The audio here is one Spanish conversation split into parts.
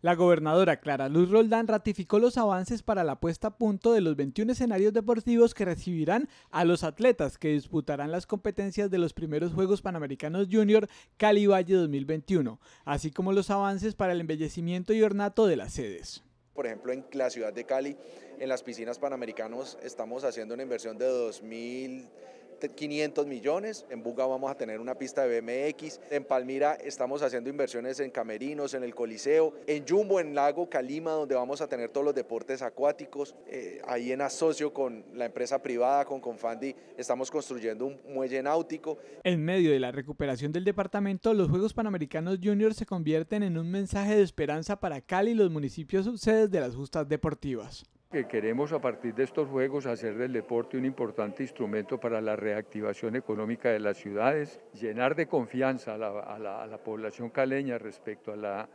La gobernadora Clara Luz Roldán ratificó los avances para la puesta a punto de los 21 escenarios deportivos que recibirán a los atletas que disputarán las competencias de los primeros Juegos Panamericanos Junior Cali Valle 2021, así como los avances para el embellecimiento y ornato de las sedes. Por ejemplo, en la ciudad de Cali, en las piscinas panamericanos, estamos haciendo una inversión de 2000 500 millones, en Buga vamos a tener una pista de BMX, en Palmira estamos haciendo inversiones en Camerinos, en el Coliseo, en Jumbo, en Lago Calima, donde vamos a tener todos los deportes acuáticos, eh, ahí en asocio con la empresa privada, con Confandi, estamos construyendo un muelle náutico. En medio de la recuperación del departamento, los Juegos Panamericanos Juniors se convierten en un mensaje de esperanza para Cali y los municipios subsedes de las justas deportivas que queremos a partir de estos Juegos hacer del deporte un importante instrumento para la reactivación económica de las ciudades, llenar de confianza a la, población caleña respecto a la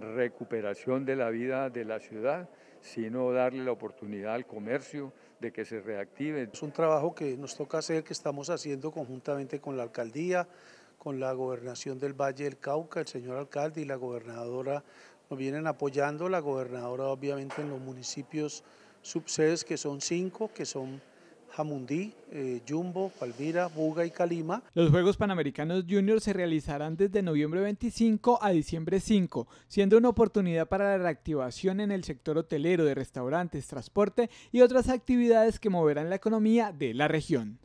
recuperación de la vida de la ciudad, sino darle la oportunidad al comercio de que se reactive. Es un trabajo que nos toca hacer, que estamos haciendo conjuntamente con la alcaldía, con la gobernación del Valle del Cauca, el señor alcalde y la gobernadora nos vienen apoyando, la gobernadora obviamente en los municipios subsedes que son cinco, que son Jamundí, eh, Yumbo, Jumbo, Palmira, Buga y Calima. Los Juegos Panamericanos Junior se realizarán desde noviembre 25 a diciembre 5, siendo una oportunidad para la reactivación en el sector hotelero de restaurantes, transporte y otras actividades que moverán la economía de la región.